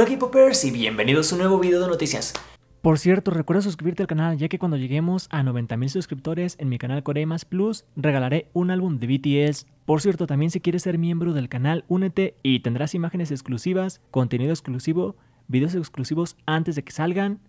Hola aquí y bienvenidos a un nuevo video de noticias. Por cierto, recuerda suscribirte al canal ya que cuando lleguemos a 90.000 suscriptores en mi canal Corea Plus regalaré un álbum de BTS. Por cierto, también si quieres ser miembro del canal, únete y tendrás imágenes exclusivas, contenido exclusivo, videos exclusivos antes de que salgan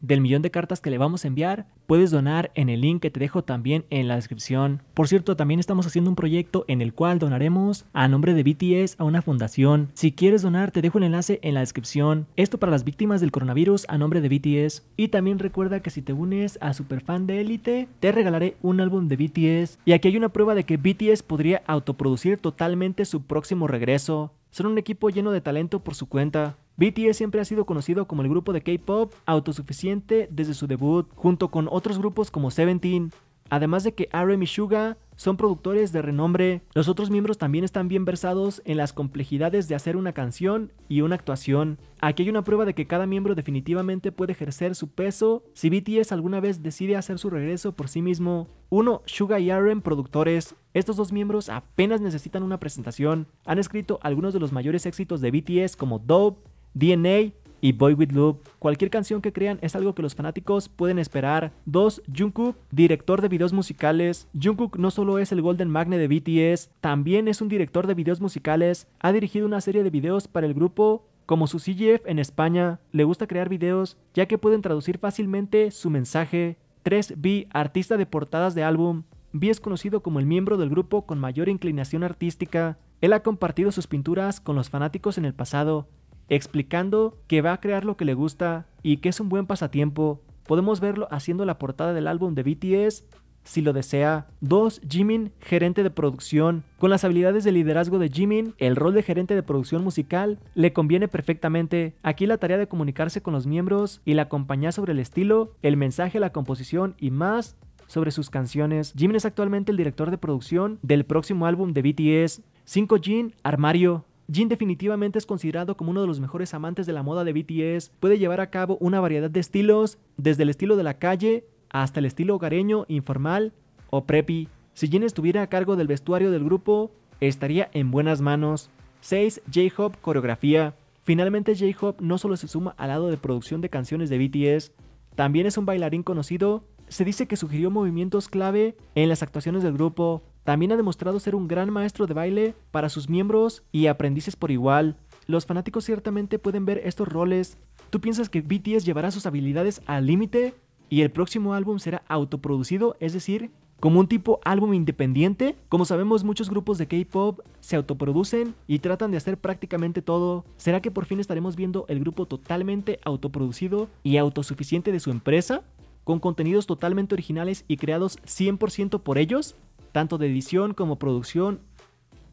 del millón de cartas que le vamos a enviar. Puedes donar en el link que te dejo también en la descripción. Por cierto, también estamos haciendo un proyecto en el cual donaremos a nombre de BTS a una fundación. Si quieres donar, te dejo el enlace en la descripción. Esto para las víctimas del coronavirus a nombre de BTS. Y también recuerda que si te unes a Superfan de Elite, te regalaré un álbum de BTS. Y aquí hay una prueba de que BTS podría autoproducir totalmente su próximo regreso. Son un equipo lleno de talento por su cuenta. BTS siempre ha sido conocido como el grupo de K-pop autosuficiente desde su debut, junto con otros grupos como Seventeen. Además de que RM y Suga son productores de renombre, los otros miembros también están bien versados en las complejidades de hacer una canción y una actuación. Aquí hay una prueba de que cada miembro definitivamente puede ejercer su peso si BTS alguna vez decide hacer su regreso por sí mismo. 1. Suga y RM productores. Estos dos miembros apenas necesitan una presentación. Han escrito algunos de los mayores éxitos de BTS como Dope, DNA y Boy With Loop. Cualquier canción que crean es algo que los fanáticos pueden esperar. 2. Jungkook, director de videos musicales. Jungkook no solo es el Golden Magne de BTS, también es un director de videos musicales. Ha dirigido una serie de videos para el grupo como su CGF en España. Le gusta crear videos ya que pueden traducir fácilmente su mensaje. 3B, artista de portadas de álbum. B es conocido como el miembro del grupo con mayor inclinación artística. Él ha compartido sus pinturas con los fanáticos en el pasado, explicando que va a crear lo que le gusta y que es un buen pasatiempo. Podemos verlo haciendo la portada del álbum de BTS, si lo desea. 2. Jimin, gerente de producción. Con las habilidades de liderazgo de Jimin, el rol de gerente de producción musical le conviene perfectamente. Aquí la tarea de comunicarse con los miembros y la compañía sobre el estilo, el mensaje, la composición y más sobre sus canciones. Jimin es actualmente el director de producción del próximo álbum de BTS. 5. Jin, armario. Jin definitivamente es considerado como uno de los mejores amantes de la moda de BTS. Puede llevar a cabo una variedad de estilos, desde el estilo de la calle hasta el estilo hogareño, informal o preppy. Si Jin estuviera a cargo del vestuario del grupo, estaría en buenas manos. 6. j hope coreografía. Finalmente j hope no solo se suma al lado de producción de canciones de BTS, también es un bailarín conocido. Se dice que sugirió movimientos clave en las actuaciones del grupo, también ha demostrado ser un gran maestro de baile para sus miembros y aprendices por igual. Los fanáticos ciertamente pueden ver estos roles. ¿Tú piensas que BTS llevará sus habilidades al límite? Y el próximo álbum será autoproducido, es decir, como un tipo álbum independiente. Como sabemos, muchos grupos de K-pop se autoproducen y tratan de hacer prácticamente todo. ¿Será que por fin estaremos viendo el grupo totalmente autoproducido y autosuficiente de su empresa? Con contenidos totalmente originales y creados 100% por ellos? tanto de edición como producción,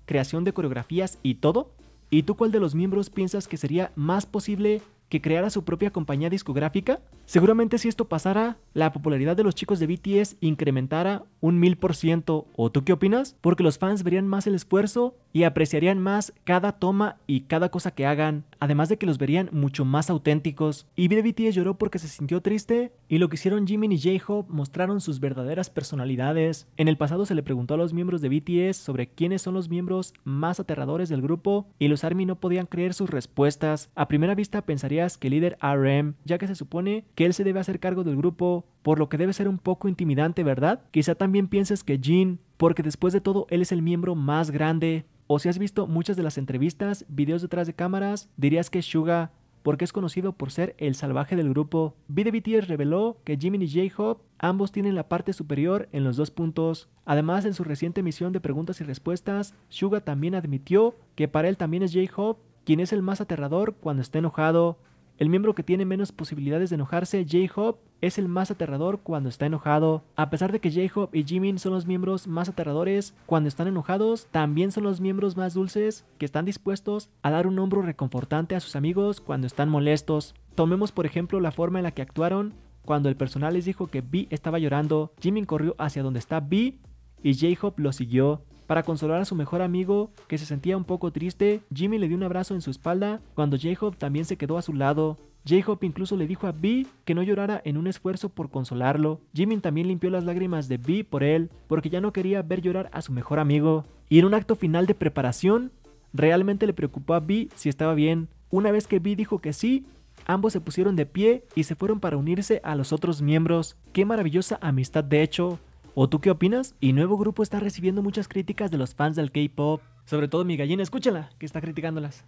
creación de coreografías y todo? ¿Y tú cuál de los miembros piensas que sería más posible que creara su propia compañía discográfica? Seguramente si esto pasara, la popularidad de los chicos de BTS incrementara un mil por ciento. ¿O tú qué opinas? Porque los fans verían más el esfuerzo y apreciarían más cada toma y cada cosa que hagan. Además de que los verían mucho más auténticos. Y de BTS lloró porque se sintió triste y lo que hicieron Jimin y J-Hope mostraron sus verdaderas personalidades. En el pasado se le preguntó a los miembros de BTS sobre quiénes son los miembros más aterradores del grupo y los ARMY no podían creer sus respuestas. A primera vista pensarías que el líder RM, ya que se supone que él se debe hacer cargo del grupo, por lo que debe ser un poco intimidante, ¿verdad? Quizá también pienses que Jin, porque después de todo él es el miembro más grande. O si has visto muchas de las entrevistas, videos detrás de cámaras, dirías que Suga porque es conocido por ser el salvaje del grupo. BTS reveló que Jimin y J-Hope ambos tienen la parte superior en los dos puntos. Además, en su reciente emisión de preguntas y respuestas, Suga también admitió que para él también es J-Hope quien es el más aterrador cuando está enojado. El miembro que tiene menos posibilidades de enojarse, J-Hope, es el más aterrador cuando está enojado. A pesar de que J-Hope y Jimin son los miembros más aterradores cuando están enojados, también son los miembros más dulces que están dispuestos a dar un hombro reconfortante a sus amigos cuando están molestos. Tomemos por ejemplo la forma en la que actuaron cuando el personal les dijo que B estaba llorando, Jimin corrió hacia donde está B y J-Hope lo siguió. Para consolar a su mejor amigo, que se sentía un poco triste, Jimmy le dio un abrazo en su espalda cuando j Hop también se quedó a su lado. j Hop incluso le dijo a Bee que no llorara en un esfuerzo por consolarlo. Jimmy también limpió las lágrimas de Bee por él, porque ya no quería ver llorar a su mejor amigo. Y en un acto final de preparación, realmente le preocupó a Bee si estaba bien. Una vez que Bee dijo que sí, ambos se pusieron de pie y se fueron para unirse a los otros miembros. ¡Qué maravillosa amistad de hecho! ¿O tú qué opinas? Y Nuevo Grupo está recibiendo muchas críticas de los fans del K-Pop, sobre todo mi gallina, escúchala, que está criticándolas.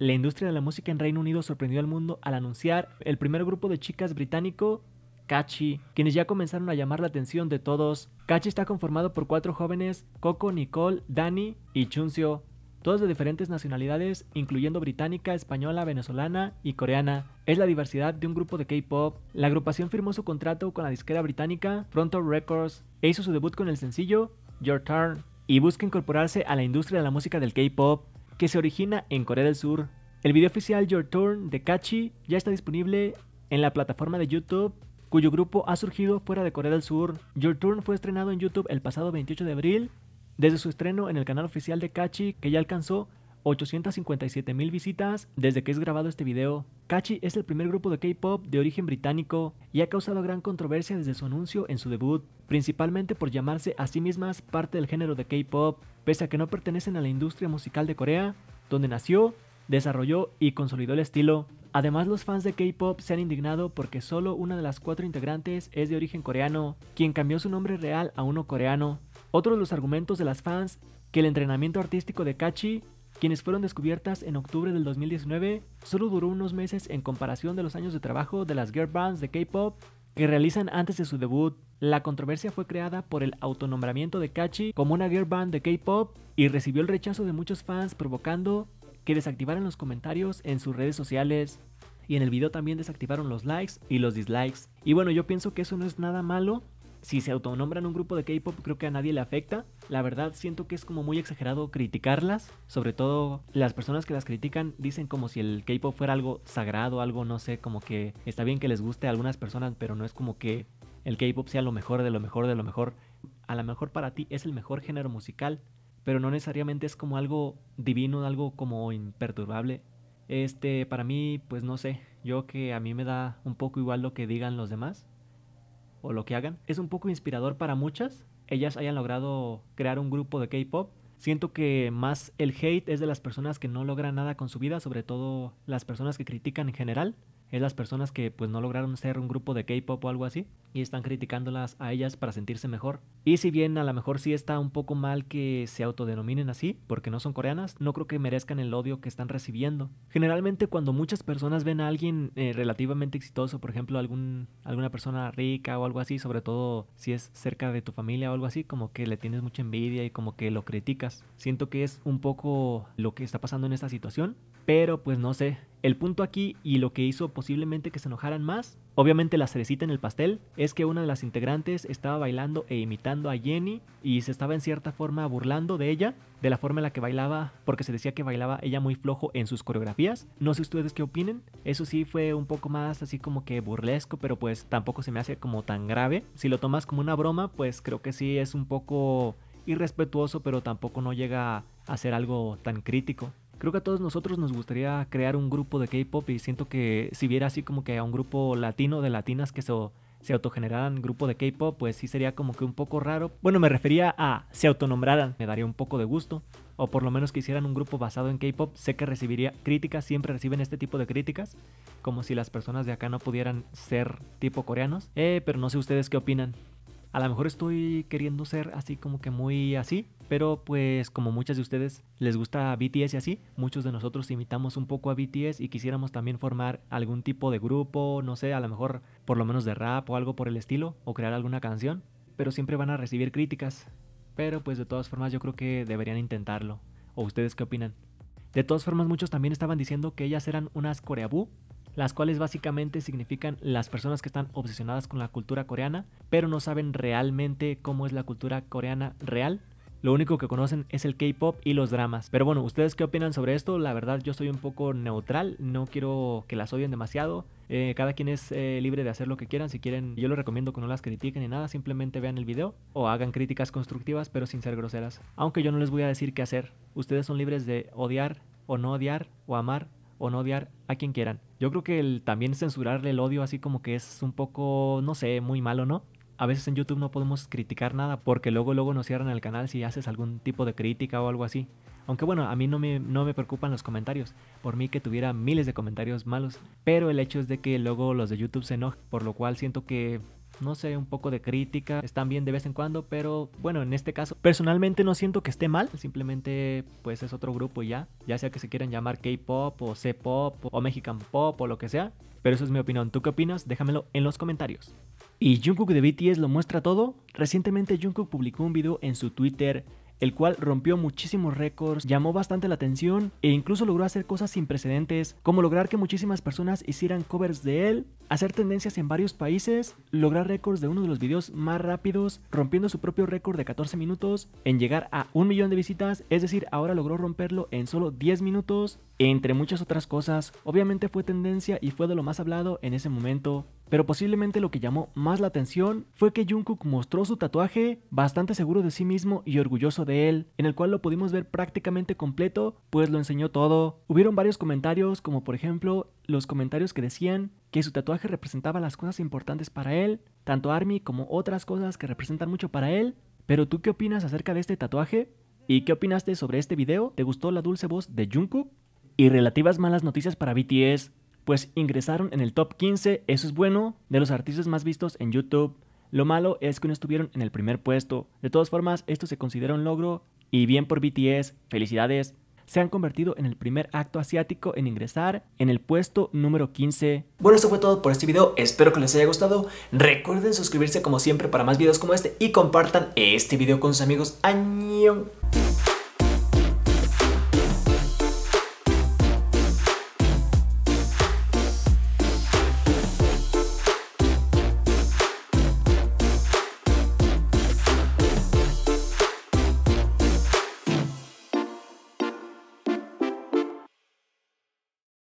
La industria de la música en Reino Unido sorprendió al mundo al anunciar el primer grupo de chicas británico Kachi, quienes ya comenzaron a llamar la atención de todos. Kachi está conformado por cuatro jóvenes, Coco, Nicole, Dani y Chuncio, todos de diferentes nacionalidades, incluyendo británica, española, venezolana y coreana es la diversidad de un grupo de K-pop. La agrupación firmó su contrato con la disquera británica Pronto Records e hizo su debut con el sencillo Your Turn y busca incorporarse a la industria de la música del K-pop, que se origina en Corea del Sur. El video oficial Your Turn de Kachi ya está disponible en la plataforma de YouTube cuyo grupo ha surgido fuera de Corea del Sur. Your Turn fue estrenado en YouTube el pasado 28 de abril, desde su estreno en el canal oficial de Kachi, que ya alcanzó 857 mil visitas desde que es grabado este video. Kachi es el primer grupo de K-pop de origen británico y ha causado gran controversia desde su anuncio en su debut, principalmente por llamarse a sí mismas parte del género de K-pop, pese a que no pertenecen a la industria musical de Corea, donde nació, desarrolló y consolidó el estilo. Además, los fans de K-pop se han indignado porque solo una de las cuatro integrantes es de origen coreano, quien cambió su nombre real a uno coreano. Otro de los argumentos de las fans que el entrenamiento artístico de Kachi quienes fueron descubiertas en octubre del 2019, solo duró unos meses en comparación de los años de trabajo de las girl bands de K-pop que realizan antes de su debut. La controversia fue creada por el autonombramiento de Kachi como una girl band de K-pop y recibió el rechazo de muchos fans, provocando que desactivaran los comentarios en sus redes sociales. Y en el video también desactivaron los likes y los dislikes. Y bueno, yo pienso que eso no es nada malo, si se autonombran un grupo de K-pop, creo que a nadie le afecta. La verdad, siento que es como muy exagerado criticarlas. Sobre todo, las personas que las critican dicen como si el K-pop fuera algo sagrado, algo no sé, como que está bien que les guste a algunas personas, pero no es como que el K-pop sea lo mejor de lo mejor de lo mejor. A lo mejor para ti es el mejor género musical, pero no necesariamente es como algo divino, algo como imperturbable. Este, para mí, pues no sé, yo que a mí me da un poco igual lo que digan los demás o lo que hagan, es un poco inspirador para muchas. Ellas hayan logrado crear un grupo de K-pop. Siento que más el hate es de las personas que no logran nada con su vida, sobre todo las personas que critican en general es las personas que pues no lograron ser un grupo de K-pop o algo así y están criticándolas a ellas para sentirse mejor. Y si bien a lo mejor sí está un poco mal que se autodenominen así, porque no son coreanas, no creo que merezcan el odio que están recibiendo. Generalmente cuando muchas personas ven a alguien eh, relativamente exitoso, por ejemplo algún, alguna persona rica o algo así, sobre todo si es cerca de tu familia o algo así, como que le tienes mucha envidia y como que lo criticas. Siento que es un poco lo que está pasando en esta situación pero pues no sé, el punto aquí y lo que hizo posiblemente que se enojaran más, obviamente la cerecita en el pastel, es que una de las integrantes estaba bailando e imitando a Jenny y se estaba en cierta forma burlando de ella, de la forma en la que bailaba, porque se decía que bailaba ella muy flojo en sus coreografías. No sé ustedes qué opinen, eso sí fue un poco más así como que burlesco, pero pues tampoco se me hace como tan grave. Si lo tomas como una broma, pues creo que sí es un poco irrespetuoso, pero tampoco no llega a ser algo tan crítico. Creo que a todos nosotros nos gustaría crear un grupo de K-pop y siento que si viera así como que a un grupo latino de latinas que se, se autogeneraran grupo de K-pop, pues sí sería como que un poco raro. Bueno, me refería a se autonombraran, me daría un poco de gusto. O por lo menos que hicieran un grupo basado en K-pop, sé que recibiría críticas, siempre reciben este tipo de críticas, como si las personas de acá no pudieran ser tipo coreanos. Eh, pero no sé ustedes qué opinan. A lo mejor estoy queriendo ser así como que muy así, pero pues como muchas de ustedes les gusta BTS y así, muchos de nosotros imitamos un poco a BTS y quisiéramos también formar algún tipo de grupo, no sé, a lo mejor por lo menos de rap o algo por el estilo, o crear alguna canción, pero siempre van a recibir críticas. Pero pues de todas formas yo creo que deberían intentarlo. ¿O ustedes qué opinan? De todas formas muchos también estaban diciendo que ellas eran unas coreabú, las cuales básicamente significan las personas que están obsesionadas con la cultura coreana, pero no saben realmente cómo es la cultura coreana real. Lo único que conocen es el K-pop y los dramas. Pero bueno, ¿ustedes qué opinan sobre esto? La verdad, yo soy un poco neutral, no quiero que las odien demasiado. Eh, cada quien es eh, libre de hacer lo que quieran. Si quieren, yo les recomiendo que no las critiquen ni nada, simplemente vean el video o hagan críticas constructivas, pero sin ser groseras. Aunque yo no les voy a decir qué hacer. Ustedes son libres de odiar o no odiar o amar o no odiar a quien quieran. Yo creo que el también censurarle el odio así como que es un poco, no sé, muy malo, ¿no? A veces en YouTube no podemos criticar nada porque luego luego nos cierran el canal si haces algún tipo de crítica o algo así. Aunque bueno, a mí no me, no me preocupan los comentarios. Por mí que tuviera miles de comentarios malos. Pero el hecho es de que luego los de YouTube se enojan, por lo cual siento que no sé, un poco de crítica, están bien de vez en cuando, pero bueno, en este caso personalmente no siento que esté mal, simplemente pues es otro grupo y ya, ya sea que se quieran llamar K-Pop o C-Pop o Mexican Pop o lo que sea, pero eso es mi opinión, ¿tú qué opinas? Déjamelo en los comentarios. ¿Y Jungkook de BTS lo muestra todo? Recientemente Jungkook publicó un video en su Twitter el cual rompió muchísimos récords, llamó bastante la atención e incluso logró hacer cosas sin precedentes, como lograr que muchísimas personas hicieran covers de él, hacer tendencias en varios países, lograr récords de uno de los videos más rápidos, rompiendo su propio récord de 14 minutos, en llegar a un millón de visitas, es decir, ahora logró romperlo en solo 10 minutos, entre muchas otras cosas, obviamente fue tendencia y fue de lo más hablado en ese momento, pero posiblemente lo que llamó más la atención fue que Jungkook mostró su tatuaje bastante seguro de sí mismo y orgulloso de él, en el cual lo pudimos ver prácticamente completo, pues lo enseñó todo. Hubieron varios comentarios, como por ejemplo los comentarios que decían que su tatuaje representaba las cosas importantes para él, tanto Army como otras cosas que representan mucho para él. Pero tú qué opinas acerca de este tatuaje? ¿Y qué opinaste sobre este video? ¿Te gustó la dulce voz de Jungkook? y relativas malas noticias para BTS, pues ingresaron en el top 15, eso es bueno, de los artistas más vistos en YouTube. Lo malo es que no estuvieron en el primer puesto. De todas formas, esto se considera un logro y bien por BTS, felicidades. Se han convertido en el primer acto asiático en ingresar en el puesto número 15. Bueno, esto fue todo por este video, espero que les haya gustado. Recuerden suscribirse como siempre para más videos como este y compartan este video con sus amigos. ¡Añón!